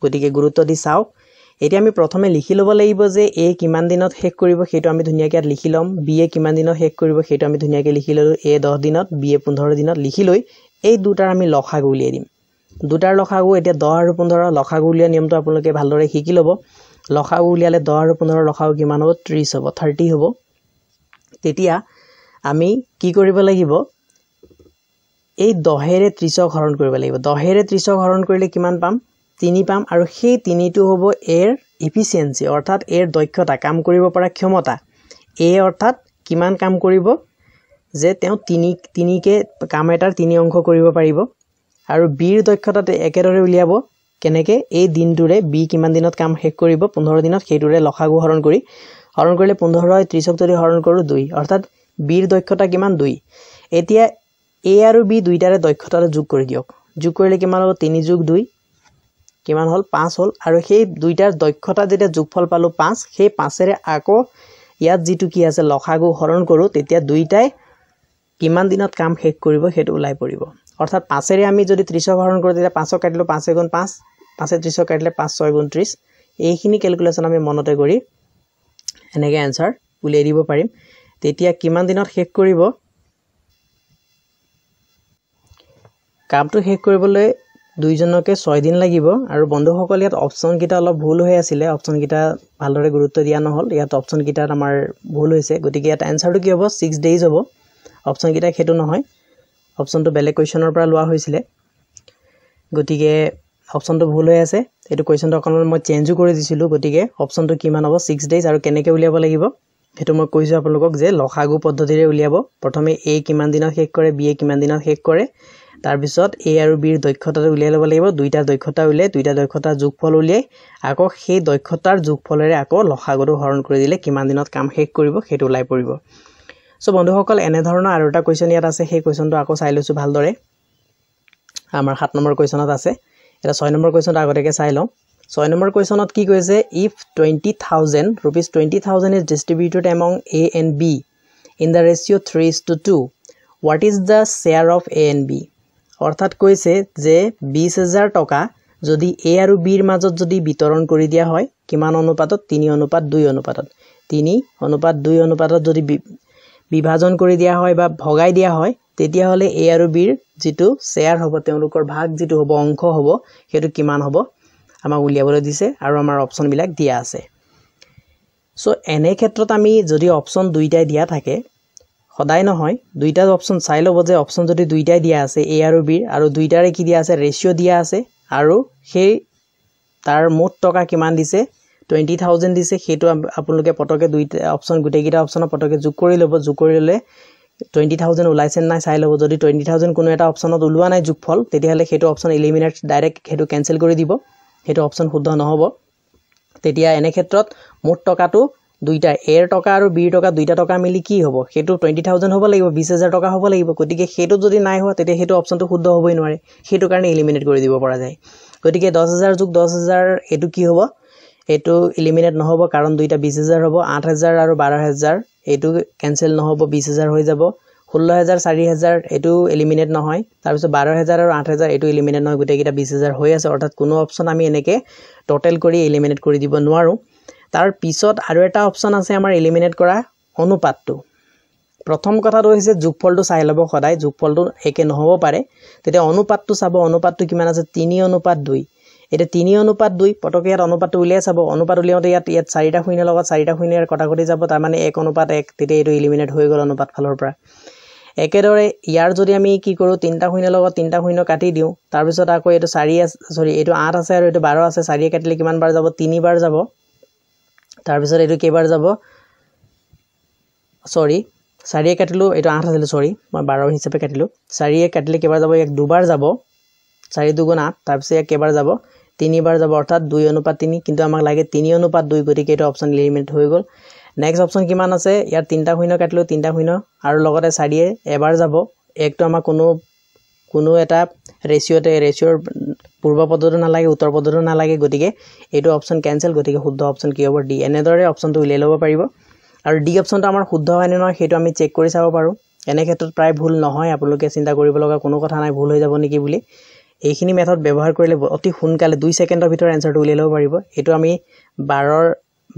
গতিকে গুৰুত্ব দি চাওক এতিয়া আমি প্ৰথমে লিখি ল'ব লাগিব যে এ কিমান দিনত শেষ কৰিব সেইটো আমি ধুনীয়াকৈ ইয়াত লিখি ল'ম বি এ কিমান দিনত শেষ কৰিব সেইটো আমি ধুনীয়াকৈ লিখি ল'লোঁ এ দহ দিনত বি এ পোন্ধৰ দিনত লিখি লৈ এই দুটাৰ আমি লখাগু উলিয়াই দিম দুটাৰ লখাগু এতিয়া দহ আৰু পোন্ধৰ লখাগু উলিওৱা নিয়মটো আপোনালোকে ভালদৰে শিকি ল'ব লখাগু উলিয়ালে দহ আৰু পোন্ধৰ লখা গু কিমান হ'ব ত্ৰিছ হ'ব থাৰ্টি হ'ব তেতিয়া আমি কি কৰিব লাগিব এই দহেৰে ত্ৰিছক হৰণ কৰিব লাগিব দহেৰে ত্ৰিছক হৰণ কৰিলে কিমান পাম তিনি পাম আৰু সেই তিনিটো হ'ব এৰ ইফিচিয়েঞ্চি অৰ্থাৎ এৰ দক্ষতা কাম কৰিব পৰা ক্ষমতা এ অৰ্থাৎ কিমান কাম কৰিব যে তেওঁ তিনি তিনিকৈ কাম এটাৰ তিনি অংশ কৰিব পাৰিব আৰু বিৰ দক্ষতা একেদৰে উলিয়াব কেনেকৈ এই দিনটোৰে বি কিমান দিনত কাম শেষ কৰিব পোন্ধৰ দিনত সেইটোৰে লখাগু হৰণ কৰি হৰণ কৰিলে পোন্ধৰ ত্ৰিছক যদি হৰণ কৰোঁ দুই অৰ্থাৎ বিৰ দক্ষতা কিমান দুই এতিয়া এ আৰু বি দুইটাৰে দক্ষতাটো যোগ কৰি দিয়ক যোগ কৰিলে কিমান হ'ব তিনি যোগ দুই কিমান হ'ল পাঁচ হ'ল আৰু সেই দুইটাৰ দক্ষতা যেতিয়া যোগফল পালোঁ পাঁচ সেই পাঁচেৰে আকৌ ইয়াত যিটো কি আছে লখাগু হৰণ কৰোঁ তেতিয়া দুইটাই কিমান দিনত কাম শেষ কৰিব সেইটো ওলাই পৰিব অৰ্থাৎ পাঁচেৰে আমি যদি ত্ৰিছক হৰণ কৰোঁ তেতিয়া পাঁচক কাটিলোঁ পাঁচ এগুণ পাঁচ পাঁচে ত্ৰিছক কাটিলে পাঁচ ছয় গুণ ত্ৰিছ এইখিনি কেলকুলেশ্যন আমি মনতে কৰি এনেকৈ এনচাৰ উলিয়াই দিব পাৰিম তেতিয়া কিমান দিনত শেষ কৰিব কামটো শেষ কৰিবলৈ দুইজনকে ছয় দিন লাগিব আৰু বন্ধুসকল ইয়াত অপশ্যনকেইটা অলপ ভুল হৈ আছিলে অপশ্যনকেইটা ভালদৰে গুৰুত্ব দিয়া নহ'ল ইয়াত অপশ্যনকেইটাত আমাৰ ভুল হৈছে গতিকে ইয়াত এনচাৰটো কি হ'ব ছিক্স ডেইজ হ'ব অপশ্যনকেইটা সেইটো নহয় অপশ্যনটো বেলেগ কুৱেশ্যনৰ পৰা লোৱা হৈছিলে গতিকে অপশ্যনটো ভুল হৈ আছে এইটো কুৱেশ্যনটো অকণমান মই চেঞ্জো কৰি দিছিলোঁ গতিকে অপশ্যনটো কিমান হ'ব ছিক্স ডেইজ আৰু কেনেকৈ উলিয়াব লাগিব সেইটো মই কৈছোঁ আপোনালোকক যে লসাগু পদ্ধতিৰে উলিয়াব প্ৰথমে এ কিমান দিনত শেষ কৰে বি এ কিমান দিনত শেষ কৰে তাৰপিছত এ আৰু বিৰ দক্ষতাটো উলিয়াই ল'ব লাগিব দুইটা দক্ষতা উলিয়াই দুইটা দক্ষতাৰ যোগফল উলিয়াই আকৌ সেই দক্ষতাৰ যোগফলেৰে আকৌ লসাগুটো হৰণ কৰি দিলে কিমান দিনত কাম শেষ কৰিব সেইটো ওলাই পৰিব চ' বন্ধুসকল এনেধৰণৰ আৰু এটা কুৱেশ্যন ইয়াত আছে সেই কুৱেশ্যনটো আকৌ চাই লৈছোঁ ভালদৰে আমাৰ সাত নম্বৰ কুৱেশ্যনত আছে এটা ছয় নম্বৰ কুৱেশ্যনটো আগতীয়াকৈ চাই লওঁ ছয় নম্বৰ কুৱেশ্যনত কি কৈছে if twenty thousand rupees twenty thousand is distributed among A and B in the ratio' three is to two what is the share of A and B অৰ্থাৎ কৈছে যে বিছ হেজাৰ টকা যদি এ আৰু বিৰ মাজত যদি বিতৰণ কৰি দিয়া হয় কিমান অনুপাতত তিনি অনুপাত দুই অনুপাতত তিনি অনুপাত দুই অনুপাতত যদি বিভাজন কৰি দিয়া হয় বা ভগাই দিয়া হয় তেতিয়াহ'লে এ আৰু বিৰ যিটো শ্বেয়াৰ হ'ব তেওঁলোকৰ ভাগ যিটো হ'ব অংশ হ'ব সেইটো কিমান হ'ব আমাক উলিয়াবলৈ দিছে আৰু আমাৰ অপশ্যনবিলাক দিয়া আছে চ' এনে ক্ষেত্ৰত আমি যদি অপশ্যন দুইটাই দিয়া থাকে সদায় নহয় দুইটা অপশ্যন চাই ল'ব যে অপশ্যন যদি দুইটাই দিয়া আছে এ আৰু বিৰ আৰু দুইটাৰে কি দিয়া আছে ৰেচিঅ' দিয়া আছে আৰু সেই তাৰ মুঠ টকা কিমান দিছে টুৱেণ্টি থাউজেণ্ড দিছে সেইটো আপোনালোকে পটককৈ দুইটা অপশ্যন গোটেইকেইটা অপশ্যনত পটককৈ যোগ কৰি ল'ব যোগ কৰি ল'লে টুৱেণ্টি থাউজেণ্ড ওলাইছেনে নাই চাই ল'ব যদি টুৱেণ্টি থাউজেণ্ড কোনো এটা অপশ্যনত ওলোৱা নাই যোগফল তেতিয়াহ'লে সেইটো অপশ্যন ইলিমিনেট ডাইৰেক্ট সেইটো কেনচেল কৰি দিব সেইটো অপশ্যন শুদ্ধ নহ'ব তেতিয়া এনে ক্ষেত্ৰত মুঠ টকাটো দুইটা এৰ টকা আৰু বিৰ টকা দুইটা টকা মিলি কি হ'ব সেইটো টুৱেণ্টি থাউজেণ্ড হ'ব লাগিব বিছ হেজাৰ টকা হ'ব লাগিব গতিকে সেইটোত যদি নাই হোৱা তেতিয়া সেইটো অপশ্যনটো শুদ্ধ হ'বই নোৱাৰে সেইটো কাৰণে ইলিমিনেট কৰি দিব পৰা যায় গতিকে দহ হেজাৰ যোগ দহ হেজাৰ এইটো কি হ'ব এইটো ইলিমিনেট নহ'ব কাৰণ দুইটা বিছ হেজাৰ হ'ব আঠ হেজাৰ আৰু বাৰ হেজাৰ এইটো কেনচেল নহ'ব বিছ হেজাৰ হৈ যাব ষোল্ল হেজাৰ চাৰি হেজাৰ এইটো ইলিমিনেট নহয় তাৰপিছত বাৰ হেজাৰ আৰু আঠ হেজাৰ এইটো ইলিমিনেট নহয় গোটেইকেইটা বিছ হেজাৰ হৈ আছে অৰ্থাৎ কোনো অপশ্যন আমি এনেকৈ ট'টেল কৰি ইলিমিনেট কৰি দিব নোৱাৰোঁ তাৰ পিছত আৰু এটা অপশ্যন আছে আমাৰ এলিমিনেট কৰা অনুপাতটো প্ৰথম কথাটো হৈছে জোগফলটো চাই ল'ব সদায় জোগফলটো একে নহ'ব পাৰে তেতিয়া অনুপাতটো চাব অনুপাতটো কিমান আছে তিনি অনুপাত দুই এতিয়া তিনি অনুপাত দুই পটককৈ ইয়াত অনুপাতটো উলিয়াই চাব অনুপাত উলিয়াওঁতে ইয়াত ইয়াত চাৰিটা শূন্যৰ লগত চাৰিটা শূন্য কটাকটি যাব তাৰমানে এক অনুপাত এক তেতিয়া এইটো ইলিমিনেট হৈ গ'ল অনুপাত ফালৰ পৰা একেদৰে ইয়াৰ যদি আমি কি কৰোঁ তিনিটা শূন্যৰ লগত তিনিটা শূন্য কাটি দিওঁ তাৰপিছত আকৌ এইটো চাৰি আছে চৰি এইটো আঠ আছে আৰু এইটো বাৰ আছে চাৰিয়ে কাটিলে কিমানবাৰ যাব তিনিবাৰ যাব তাৰপিছত এইটো কেইবাৰ যাব চৰি চাৰিয়ে কাটিলোঁ এইটো আঠ আছিলোঁ চৰি মই বাৰ হিচাপে কাটিলোঁ চাৰিয়ে কাটিলে কেইবাৰ যাব ইয়াক দুবাৰ যাব চাৰি দুগুণ আঠ তাৰপিছত ইয়াক কেইবাৰ যাব তিনিবাৰ যাব অৰ্থাৎ দুই অনুপাত তিনি কিন্তু আমাক লাগে তিনি অনুপাত দুই গতিকে এইটো অপশ্যন লিমিট হৈ গ'ল নেক্সট অপশ্যন কিমান আছে ইয়াৰ তিনিটা শূন্য কাটিলোঁ তিনিটা শূন্য আৰু লগতে চাৰিয়ে এবাৰ যাব একটো আমাৰ কোনো কোনো এটা ৰেচিঅ'তে ৰেচিঅ'ৰ পূৰ্ব পদতো নালাগে উত্তৰ পদতো নালাগে গতিকে এইটো অপশ্যন কেনচেল গতিকে শুদ্ধ অপশ্যন কি হ'ব ডি এনেদৰে অপশ্যনটো উলিয়াই ল'ব পাৰিব আৰু ডি অপশ্যনটো আমাৰ শুদ্ধ হয় নে নহয় সেইটো আমি চেক কৰি চাব পাৰোঁ এনে ক্ষেত্ৰত প্ৰায় ভুল নহয় আপোনালোকে চিন্তা কৰিব লগা কোনো কথা নাই ভুল হৈ যাব নেকি বুলি এইখিনি মেথড ব্যৱহাৰ কৰিলে অতি সোনকালে দুই ছেকেণ্ডৰ ভিতৰত এঞ্চাৰটো উলিয়াই ল'ব পাৰিব এইটো আমি বাৰৰ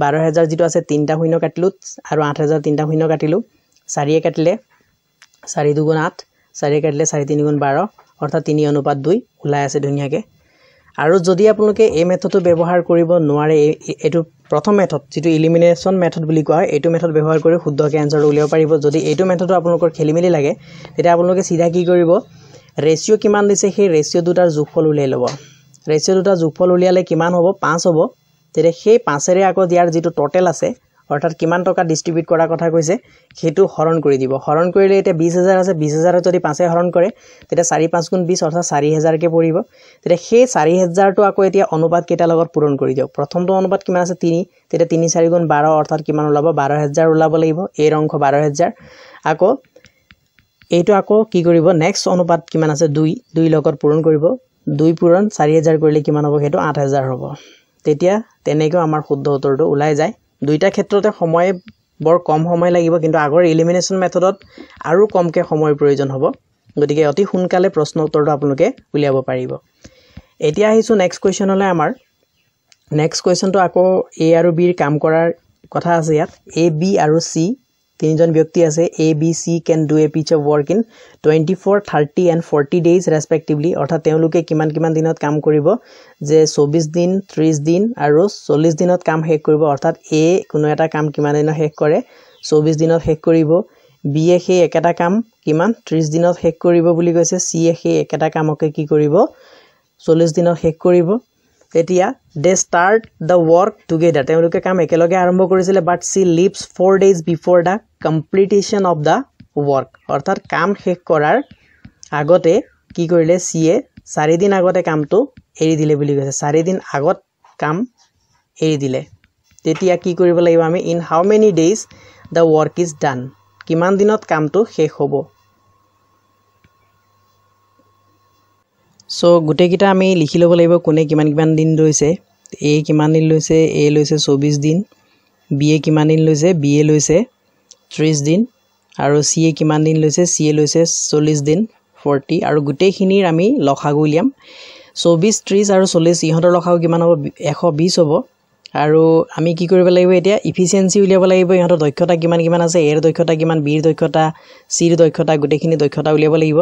বাৰ হেজাৰ যিটো আছে তিনিটা শূন্য কাটিলোঁ আৰু আঠ হেজাৰ তিনিটা শূন্য কাটিলোঁ চাৰিয়ে কাটিলে চাৰি দুগুণ আঠ চাৰিয়ে কাটিলে চাৰি তিনিগুণ বাৰ অৰ্থাৎ তিনি অনুপাত দুই ওলাই আছে ধুনীয়াকৈ আৰু যদি আপোনালোকে এই মেথডটো ব্যৱহাৰ কৰিব নোৱাৰে এইটো প্ৰথম মেথড যিটো ইলিমিনেশ্যন মেথড বুলি কোৱা হয় এইটো মেথড ব্যৱহাৰ কৰি শুদ্ধকৈ এনচাৰটো উলিয়াব পাৰিব যদি এইটো মেথডটো আপোনালোকৰ খেলি মেলি লাগে তেতিয়া আপোনালোকে চিধা কি কৰিব ৰেচিঅ' কিমান দিছে সেই ৰেচিঅ' দুটাৰ যোগফল উলিয়াই ল'ব ৰেচিঅ' দুটাৰ যোগফল উলিয়ালে কিমান হ'ব পাঁচ হ'ব তেতিয়া সেই পাঁচেৰে আকৌ দিয়াৰ যিটো ট'টেল আছে অৰ্থাৎ কিমান টকা ডিষ্ট্ৰিবিউট কৰাৰ কথা কৈছে সেইটো হৰণ কৰি দিব হৰণ কৰিলে এতিয়া বিছ হেজাৰ আছে বিছ হেজাৰত যদি পাঁচে হৰণ কৰে তেতিয়া চাৰি পাঁচ গুণ বিছ অৰ্থাৎ চাৰি হেজাৰকৈ পৰিব তেতিয়া সেই চাৰি হেজাৰটো আকৌ এতিয়া অনুপাতকেইটাৰ লগত পূৰণ কৰি দিয়ক প্ৰথমটো অনুপাত কিমান আছে তিনি তেতিয়া তিনি চাৰি গুণ বাৰ অৰ্থাৎ কিমান ওলাব বাৰ হেজাৰ ওলাব লাগিব এই অংশ বাৰ হেজাৰ আকৌ এইটো আকৌ কি কৰিব নেক্সট অনুপাত কিমান আছে দুই দুই লগত পূৰণ কৰিব দুই পূৰণ চাৰি হেজাৰ কৰিলে কিমান হ'ব সেইটো আঠ হেজাৰ হ'ব তেতিয়া তেনেকৈও আমাৰ শুদ্ধ উত্তৰটো ওলাই যায় দুইটা ক্ষেত্ৰতে সময় বৰ কম সময় লাগিব কিন্তু আগৰ ইলিমিনেশ্যন মেথডত আৰু কমকৈ সময়ৰ প্ৰয়োজন হ'ব গতিকে অতি সোনকালে প্ৰশ্ন উত্তৰটো আপোনালোকে উলিয়াব পাৰিব এতিয়া আহিছোঁ নেক্সট কুৱেশ্যনলৈ আমাৰ নেক্সট কুৱেশ্যনটো আকৌ এ আৰু বিৰ কাম কৰাৰ কথা আছে ইয়াত এ বি আৰু চি তিনিজন ব্যক্তি আছে A B C can do a piece of work in twenty four thirty and forty days respectively অৰ্থাৎ তেওঁলোকে কিমান কিমান দিনত কাম কৰিব যে চৌবিছ দিন ত্ৰিছ দিন আৰু চল্লিছ দিনত কাম শেষ কৰিব অৰ্থাৎ এ কোনো এটা কাম কিমান দিনত শেষ কৰে চৌবিছ দিনত শেষ কৰিব বিয়ে সেই একেটা কাম কিমান ত্ৰিছ দিনত শেষ কৰিব বুলি কৈছে চিয়ে সেই একেটা কামকে কি কৰিব চল্লিছ দিনত শেষ কৰিব এতিয়া they start the work together তেওঁলোকে কাম একেলগে আৰম্ভ কৰিছিলে but C leaves four days before the completion of the work অৰ্থাৎ কাম শেষ কৰাৰ আগতে কি কৰিলে চিয়ে চাৰিদিন আগতে কামটো এৰি দিলে বুলি কৈছে চাৰিদিন আগত কাম এৰি দিলে তেতিয়া কি কৰিব লাগিব আমি in how many days the work is done কিমান দিনত কামটো শেষ হ'ব চ' গোটেইকেইটা আমি লিখি ল'ব লাগিব কোনে কিমান কিমান দিন লৈছে এ কিমান দিন লৈছে এ লৈছে চৌবিছ দিন বি এ কিমান দিন লৈছে বি এ লৈছে ত্ৰিছ দিন আৰু চি এ কিমান দিন লৈছে চি এ লৈছে চল্লিছ দিন ফৰ্টি আৰু গোটেইখিনিৰ আমি লখাগু উলিয়াম চৌবিছ ত্ৰিছ আৰু চল্লিছ ইহঁতৰ লখাগু কিমান হ'ব এশ বিছ হ'ব আৰু আমি কি কৰিব লাগিব এতিয়া ইফিচিয়েঞ্চি উলিয়াব লাগিব ইহঁতৰ দক্ষতা কিমান কিমান আছে এৰ দক্ষতা কিমান বিৰ দক্ষতা চিৰ দক্ষতা গোটেইখিনি দক্ষতা উলিয়াব লাগিব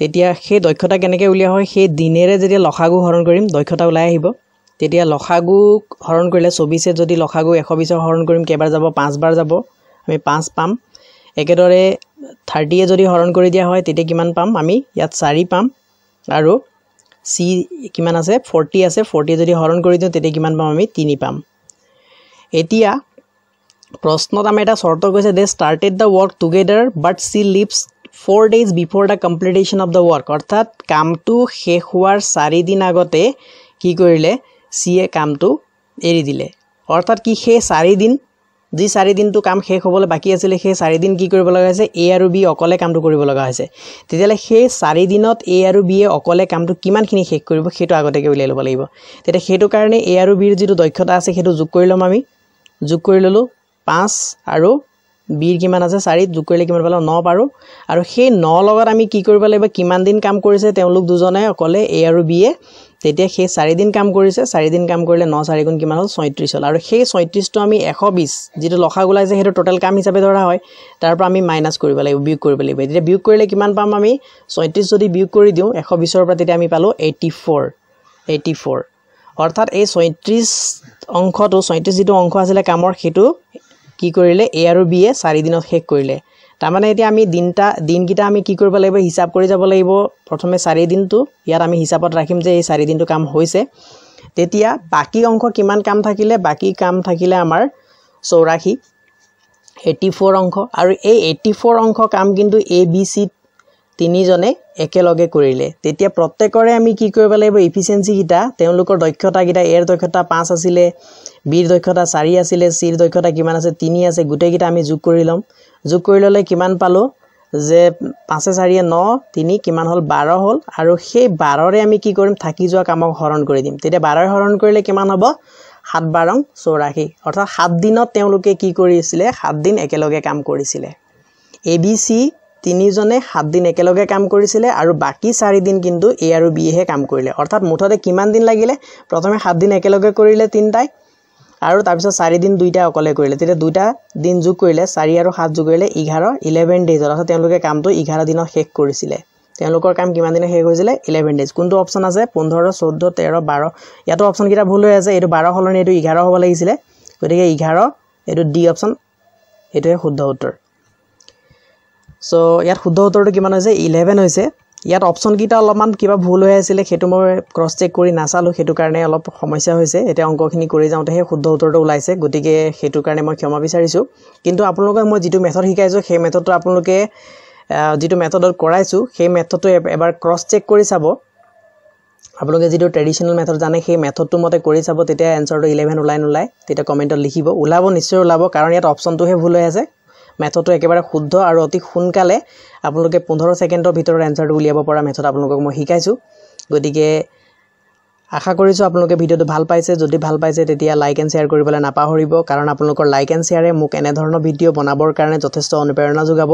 তেতিয়া সেই দক্ষতা কেনেকৈ উলিওৱা হয় সেই দিনেৰে যেতিয়া লখাগু হৰণ কৰিম দক্ষতা ওলাই আহিব তেতিয়া লখাগু হৰণ কৰিলে চৌবিছে যদি লখাগু এশ বিছৰ হৰণ কৰিম কেইবাৰ যাব পাঁচবাৰ যাব আমি পাঁচ পাম একেদৰে থাৰ্টিয়ে যদি হৰণ কৰি দিয়া হয় তেতিয়া কিমান পাম আমি ইয়াত চাৰি পাম আৰু চি কিমান আছে ফৰ্টি আছে ফৰ্টিয়ে যদি হৰণ কৰি দিওঁ তেতিয়া কিমান পাম আমি তিনি পাম এতিয়া প্ৰশ্নত আমাৰ এটা চৰ্ত কৈছে they started the work together but C leaves four days before the completion of the work অৰ্থাৎ কামটো শেষ হোৱাৰ চাৰিদিন আগতে কি কৰিলে চিয়ে কামটো এৰি দিলে অৰ্থাৎ কি সেই চাৰিদিন যি চাৰিদিনটো কাম শেষ হ'বলৈ বাকী আছিলে সেই চাৰিদিন কি কৰিব লগা হৈছে এ আৰু বি অকলে কামটো কৰিব লগা হৈছে তেতিয়াহ'লে সেই চাৰিদিনত এ আৰু বিয়ে অকলে কামটো কিমানখিনি শেষ কৰিব সেইটো আগতীয়াকৈ উলিয়াই ল'ব লাগিব তেতিয়া সেইটো কাৰণে এ আৰু বিৰ যিটো দক্ষতা আছে সেইটো যোগ কৰি ল'ম আমি যোগ কৰি ল'লোঁ পাঁচ আৰু বিৰ কিমান আছে চাৰি যোগ কৰিলে কিমান পালোঁ ন পাৰোঁ আৰু সেই ন লগত আমি কি কৰিব লাগিব কিমান দিন কাম কৰিছে তেওঁলোক দুজনে অকলে এ আৰু বি এ তেতিয়া সেই চাৰিদিন কাম কৰিছে চাৰিদিন কাম কৰিলে ন চাৰিগুণ কিমান হ'ল ছয়ত্ৰিছ হ'ল আৰু সেই ছয়ত্ৰিছটো আমি এশ বিছ যিটো লখা ওলাইছে সেইটো ট'টেল কাম হিচাপে ধৰা হয় তাৰ পৰা আমি মাইনাছ কৰিব লাগিব বিয়োগ কৰিব লাগিব তেতিয়া বিয়োগ কৰিলে কিমান পাম আমি ছয়ত্ৰিছ যদি বিয়োগ কৰি দিওঁ এশ বিছৰ পৰা তেতিয়া আমি পালোঁ এইটি ফ'ৰ এইটি ফ'ৰ অৰ্থাৎ এই ছয়ত্ৰিছ অংশটো ছয়ত্ৰিছ যিটো অংশ আছিলে কামৰ সেইটো কি কৰিলে এ আৰু বিয়ে চাৰিদিনত শেষ কৰিলে তাৰমানে এতিয়া আমি দিনটা দিনকেইটা আমি কি কৰিব লাগিব হিচাপ কৰি যাব লাগিব প্ৰথমে চাৰিদিনটো ইয়াত আমি হিচাপত ৰাখিম যে এই চাৰিদিনটো কাম হৈছে তেতিয়া বাকী অংশ কিমান কাম থাকিলে বাকী কাম থাকিলে আমাৰ চৌৰাশী এইটি ফ'ৰ অংশ আৰু এই এইটি ফ'ৰ অংশ কাম কিন্তু এ বি চিত তিনিজনে একেলগে কৰিলে তেতিয়া প্ৰত্যেকৰে আমি কি কৰিব লাগিব ইফিচিয়েঞ্চিকেইটা তেওঁলোকৰ দক্ষতাকেইটা এৰ দক্ষতা পাঁচ আছিলে বিৰ দক্ষতা চাৰি আছিলে চিৰ দক্ষতা কিমান আছে তিনি আছে গোটেইকেইটা আমি যোগ কৰি ল'ম যোগ কৰি ল'লে কিমান পালোঁ যে পাঁচে চাৰিয়ে ন তিনি কিমান হ'ল বাৰ হ'ল আৰু সেই বাৰৰে আমি কি কৰিম থাকি যোৱা কামক হৰণ কৰি দিম তেতিয়া বাৰৰে হৰণ কৰিলে কিমান হ'ব সাত বাৰং চৌৰাশী অৰ্থাৎ সাতদিনত তেওঁলোকে কি কৰিছিলে সাতদিন একেলগে কাম কৰিছিলে এ বি চি তিনিজনে সাতদিন একেলগে কাম কৰিছিলে আৰু বাকী চাৰিদিন কিন্তু এ আৰু বিয়েহে কাম কৰিলে অৰ্থাৎ মুঠতে কিমান দিন লাগিলে প্ৰথমে সাতদিন একেলগে কৰিলে তিনিটাই আৰু তাৰপিছত চাৰিদিন দুইটাই অকলে কৰিলে তেতিয়া দুইটা দিন যোগ কৰিলে চাৰি আৰু সাত যোগ কৰিলে এঘাৰ ইলেভেন ডেইজত অৰ্থাৎ তেওঁলোকে কামটো এঘাৰ দিনত শেষ কৰিছিলে তেওঁলোকৰ কাম কিমান দিনত শেষ হৈছিলে ইলেভেন ডেইজ কোনটো অপশ্যন আছে পোন্ধৰ চৈধ্য তেৰ বাৰ ইয়াতো অপশ্যনকেইটা ভুল হৈ আছে এইটো বাৰ সলনি এইটো এঘাৰ হ'ব লাগিছিলে গতিকে এঘাৰ এইটো ডি অপশ্যন এইটোৱে শুদ্ধ উত্তৰ চ' ইয়াত শুদ্ধ উত্তৰটো কিমান হৈছে ইলেভেন হৈছে ইয়াত অপশ্যনকেইটা অলপমান কিবা ভুল হৈ আছিলে সেইটো মই ক্ৰছ চেক কৰি নাচালোঁ সেইটো কাৰণে অলপ সমস্যা হৈছে এতিয়া অংকখিনি কৰি যাওঁতেহে শুদ্ধ উত্তৰটো ওলাইছে গতিকে সেইটো কাৰণে মই ক্ষমা বিচাৰিছোঁ কিন্তু আপোনালোকক মই যিটো মেথড শিকাইছোঁ সেই মেথডটো আপোনালোকে যিটো মেথডত কৰাইছোঁ সেই মেথডটো এবাৰ ক্ৰছ চেক কৰি চাব আপোনালোকে যিটো ট্ৰেডিশ্যনেল মেথড জানে সেই মেথডটো মতে কৰি চাব তেতিয়া এনচাৰটো ইলেভেন ওলাই নোলায় তেতিয়া কমেণ্টত লিখিব ওলাব নিশ্চয় ওলাব কাৰণ ইয়াত অপশ্যনটোহে ভুল হৈ আছে মেথডটো একেবাৰে শুদ্ধ আৰু অতি সোনকালে আপোনালোকে পোন্ধৰ ছেকেণ্ডৰ ভিতৰত এনচাৰটো উলিয়াব পৰা মেথড আপোনালোকক মই শিকাইছোঁ গতিকে আশা কৰিছোঁ আপোনালোকে ভিডিঅ'টো ভাল পাইছে যদি ভাল পাইছে তেতিয়া লাইক এণ্ড শ্বেয়াৰ কৰিবলৈ নাপাহৰিব কাৰণ আপোনালোকৰ লাইক এণ্ড শ্বেয়াৰে মোক এনেধৰণৰ ভিডিঅ' বনাবৰ কাৰণে যথেষ্ট অনুপ্ৰেৰণা যোগাব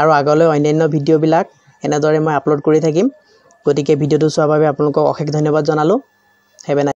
আৰু আগলৈ অন্যান্য ভিডিঅ'বিলাক এনেদৰে মই আপলোড কৰি থাকিম গতিকে ভিডিঅ'টো চোৱাৰ বাবে আপোনালোকক অশেষ ধন্যবাদ জনালোঁ হেভেন